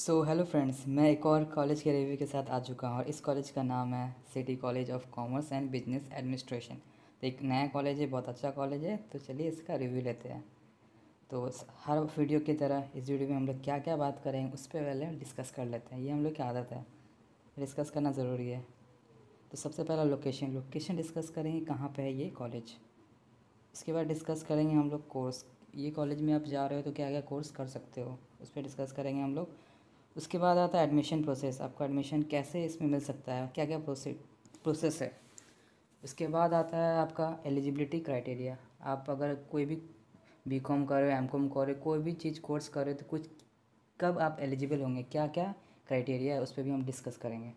so hello friends मैं एक और कॉलेज के रिव्यू के साथ आ चुका हूँ और इस कॉलेज का नाम है city college of commerce and business administration तो एक नया कॉलेज है बहुत अच्छा कॉलेज है तो चलिए इसका रिव्यू लेते हैं तो हर वीडियो की तरह इस वीडियो में हम लोग क्या क्या बात करेंगे उस पर पहले डिस्कस कर लेते हैं ये हम लोग की आदत है डिस्कस करना ज़रूरी है तो सबसे पहला लोकेशन लोकेशन डिस्कस करेंगे कहाँ पर है ये कॉलेज उसके बाद डिस्कस करेंगे हम लोग कोर्स ये कॉलेज में आप जा रहे हो तो क्या क्या कोर्स कर सकते हो उस पर डिस्कस करेंगे हम लोग उसके बाद आता है एडमिशन प्रोसेस आपका एडमिशन कैसे इसमें मिल सकता है क्या क्या प्रोसेस है उसके बाद आता है आपका एलिजिबिलिटी क्राइटेरिया आप अगर कोई भी बी कॉम करें एम कॉम करें कोई भी चीज़ कोर्स करें तो कुछ कब आप एलिजिबल होंगे क्या क्या क्राइटेरिया है उस पर भी हम डिस्कस करेंगे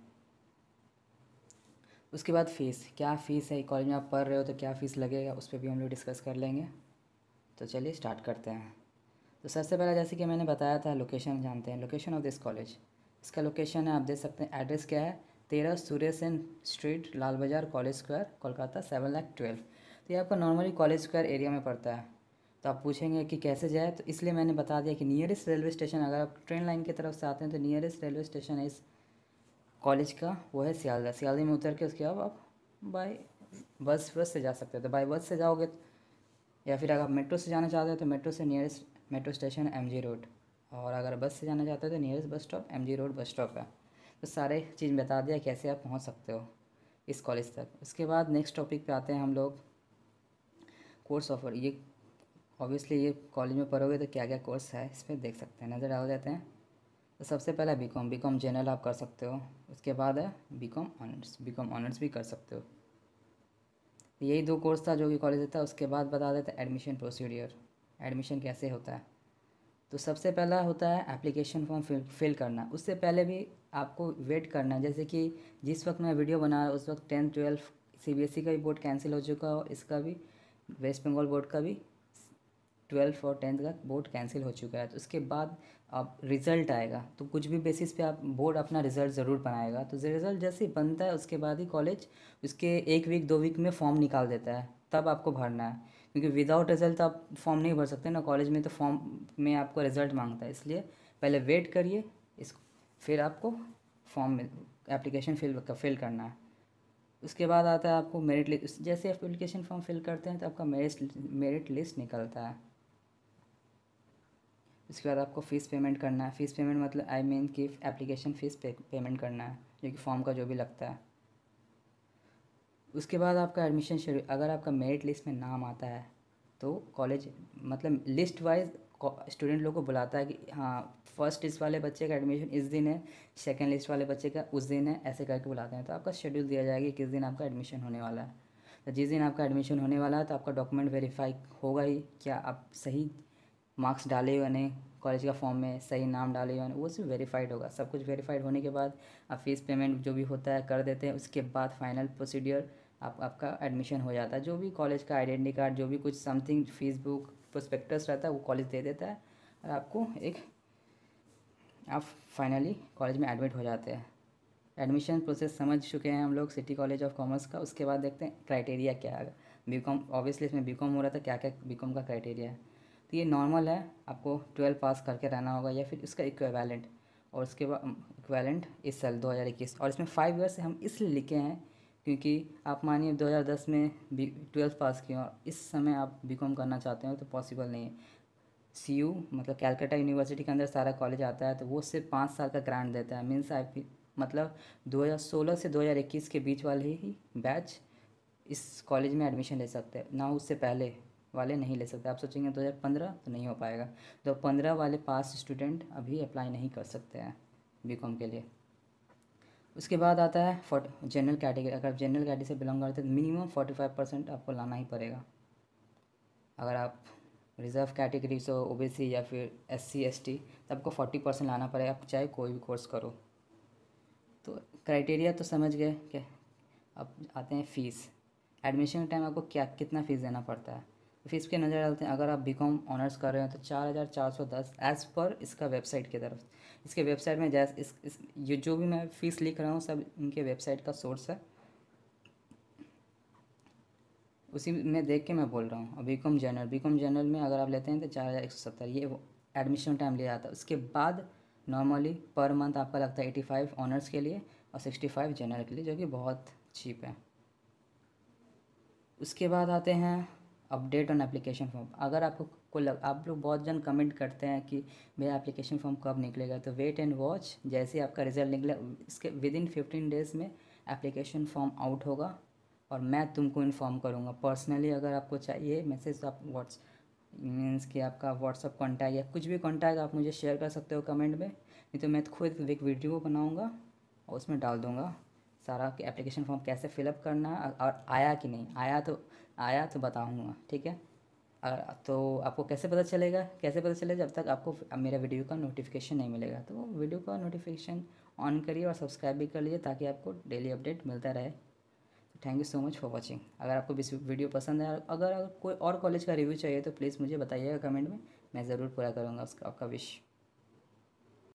उसके बाद फ़ीस क्या फ़ीस है कॉलेज में आप पढ़ रहे हो तो क्या फ़ीस लगेगा उस पर भी हम लोग डिस्कस कर लेंगे तो चलिए स्टार्ट करते हैं तो सबसे पहला जैसे कि मैंने बताया था लोकेशन जानते हैं लोकेशन ऑफ दिस कॉलेज इसका लोकेशन है आप देख सकते हैं एड्रेस क्या है तेरह सूर्य Sen street Lal Bazar college square Kolkata seven lakh twelve तो ये आपका नॉर्मली कॉलेज स्क्वायर एरिया में पड़ता है तो आप पूछेंगे कि कैसे जाए तो इसलिए मैंने बता दिया कि नियरेस्ट रेलवे स्टेशन अगर आप ट्रेन लाइन की तरफ से आते हैं तो नियरेस्ट रेलवे स्टेशन है इस कॉलेज का वो है सियालदा सियालदा में उतर के उसके बाद आप बाई बस बस से जा सकते हैं तो बाई बस से जाओगे या फिर अगर आप मेट्रो से जाना चाहते हो तो मेट्रो से nearest metro station M G road और अगर बस से जाना चाहते हो तो nearest bus stop M G road bus stop है तो सारे चीज़ बता दिया कैसे आप पहुँच सकते हो इस कॉलेज तक उसके बाद नेक्स्ट टॉपिक पे आते हैं हम लोग कोर्स ऑफर ये ऑब्वियसली ये कॉलेज में पढ़ोगे तो क्या क्या कोर्स है इस पर देख सकते हैं नज़र डाल देते हैं तो सबसे पहला B com B com general आप कर सकते हो उसके बाद है B com honours B com honours भी कर सकते हो यही दो कोर्स था जो कि कॉलेज था उसके बाद बता देते एडमिशन प्रोसीडियर एडमिशन कैसे होता है तो सबसे पहला होता है एप्लीकेशन फॉर्म फिल फिल करना उससे पहले भी आपको वेट करना है जैसे कि जिस वक्त मैं वीडियो बना रहा उस वक्त tenth twelfth C B S E का भी बोर्ड कैंसिल हो चुका है और इसका भी वेस्ट बंगाल बोर्ड का भी ट्वेल्थ और टेंथ का बोर्ड कैंसिल हो चुका है तो उसके बाद आप रिज़ल्ट आएगा तो कुछ भी बेसिस पे आप बोर्ड अपना रिज़ल्ट ज़रूर बनाएगा तो रिज़ल्ट जैसे ही बनता है उसके बाद ही कॉलेज उसके एक वीक दो वीक में फॉर्म निकाल देता है तब आपको भरना है क्योंकि विदाउट रिजल्ट आप फॉर्म नहीं भर सकते ना कॉलेज में तो फॉर्म में आपको रिजल्ट मांगता है इसलिए पहले वेट करिए इस फिर आपको फॉर्म एप्लीकेशन फिल फिल करना है उसके बाद आता है आपको मेरिट लिस्ट जैसे एप्लीकेशन फॉर्म फिल करते हैं तो आपका मेरिट मेरिट लिस्ट निकलता है उसके बाद आपको फ़ीस पेमेंट करना है फ़ीस पेमेंट मतलब आई मीन कि एप्लीकेशन फ़ीस पेमेंट करना है जो कि फॉर्म का जो भी लगता है उसके बाद आपका एडमिशन शेड्यूल अगर आपका मेरिट लिस्ट में नाम आता है तो कॉलेज मतलब लिस्ट वाइज स्टूडेंट लोग को बुलाता है कि हाँ फर्स्ट लिस्ट वाले बच्चे का एडमिशन इस दिन है सेकेंड लिस्ट वाले बच्चे का उस दिन है ऐसे करके बुलाते हैं तो आपका शेड्यूल दिया जाएगा कि किस दिन आपका एडमिशन होने वाला है तो जिस दिन आपका एडमिशन होने वाला है तो आपका डॉक्यूमेंट वेरीफाई होगा ही क्या आप सही मार्क्स डाले या नहीं कॉलेज का फॉर्म में सही नाम डाले या नहीं वो सब वेरीफाइड होगा सब कुछ वेरीफाइड होने के बाद आप फीस पेमेंट जो भी होता है कर देते हैं उसके बाद फाइनल प्रोसीडियर आप आपका एडमिशन हो जाता है जो भी कॉलेज का आइडेंटी कार्ड जो भी कुछ समथिंग फेसबुक प्रोस्पेक्टस रहता है वो कॉलेज दे देता है और आपको एक आप फाइनली कॉलेज में एडमिट हो जाते हैं एडमिशन प्रोसेस समझ चुके हैं हम लोग सिटी कॉलेज ऑफ कॉमर्स का उसके बाद देखते हैं क्राइटेरिया क्या है बी कॉम ऑब्वियसली इसमें बी कॉम हो रहा था क्या क्या बी कॉम का क्राइटेरिया है तो ये नॉर्मल है आपको ट्वेल्व पास करके रहना होगा या फिर इसका इक्वेलेंट और उसके बाद इक्वेलेंट इस साल दो हज़ार इक्कीस और इसमें फाइव ईयर से हम इसलिए लिखे हैं क्योंकि आप मानिए 2010 में बी ट्वेल्थ पास किए और इस समय आप बीकॉम करना चाहते हो तो पॉसिबल नहीं है सी यू मतलब कैलकाटा यूनिवर्सिटी के अंदर सारा कॉलेज आता है तो वो सिर्फ पाँच साल का ग्रांट देता है मीन्स आई मतलब 2016 से 2021 के बीच वाले ही बैच इस कॉलेज में एडमिशन ले सकते हैं ना उससे पहले वाले नहीं ले सकते आप सोचेंगे पंद्रह तो नहीं हो पाएगा तो पंद्रह वाले पास स्टूडेंट अभी अप्लाई नहीं कर सकते हैं बी के लिए उसके बाद आता है फोर्ट जनरल कैटेगरी अगर आप जनरल कैटेगरी से बिलोंग करते हैं तो मिनिमम फोर्टी फाइव परसेंट आपको लाना ही पड़ेगा अगर आप रिजर्व कैटेगरी से ओ बी सी या फिर एस सी एस टी तो आपको फोर्टी परसेंट लाना पड़ेगा आप चाहे कोई भी कोर्स करो तो क्राइटेरिया तो समझ गए क्या अब आते हैं फ़ीस एडमिशन के टाइम आपको क्या कितना फ़ीस देना पड़ता है फीस के नज़र डालते हैं अगर आप बी कॉम ऑनर्स कर रहे हैं तो चार हज़ार चार सौ दस एज़ पर इसका वेबसाइट की तरफ इसके वेबसाइट में जैस इस, इस ये जो भी मैं फ़ीस लिख रहा हूँ सब इनके वेबसाइट का सोर्स है उसी में देख के मैं बोल रहा हूँ और B com general B com general में अगर आप लेते हैं तो चार हज़ार एक सौ सत्तर ये एडमिशन टाइम लिया जाता है उसके बाद नॉर्मली पर मंथ आपका लगता है एटी फाइव ऑनर्स के लिए और सिक्सटी फाइव जनरल के लिए जो कि बहुत चीप है उसके बाद आते हैं अपडेट ऑन एप्लीकेशन फॉर्म अगर आपको को लग, आप लोग बहुत जन कमेंट करते हैं कि मेरा एप्लीकेशन फॉर्म कब निकलेगा तो वेट एंड वॉच जैसे आपका रिजल्ट निकले इसके विद इन फिफ्टीन डेज़ में एप्लीकेशन फॉर्म आउट होगा और मैं तुमको इन्फॉर्म करूँगा पर्सनली अगर आपको चाहिए मैसेज तो आप व्हाट्स मीन्स कि आपका व्हाट्सअप कॉन्टैक्ट या कुछ भी कॉन्टैक्ट आप मुझे शेयर कर सकते हो कमेंट में नहीं तो मैं खुद एक वीडियो बनाऊँगा और उसमें डाल दूँगा सारा एप्लीकेशन फॉर्म कैसे फिलअप करना और आया कि नहीं आया तो आया तो बताऊँगा ठीक है तो आपको कैसे पता चलेगा कैसे पता चलेगा जब तक आपको मेरा वीडियो का नोटिफिकेशन नहीं मिलेगा तो वीडियो का नोटिफिकेशन ऑन करिए और सब्सक्राइब भी कर लीजिए ताकि आपको डेली अपडेट मिलता रहे thank you so much for watching अगर आपको इस वीडियो पसंद है अगर, अगर कोई और कॉलेज का रिव्यू चाहिए तो प्लीज़ मुझे बताइएगा कमेंट में मैं ज़रूर पूरा करूँगा उसका आपका विश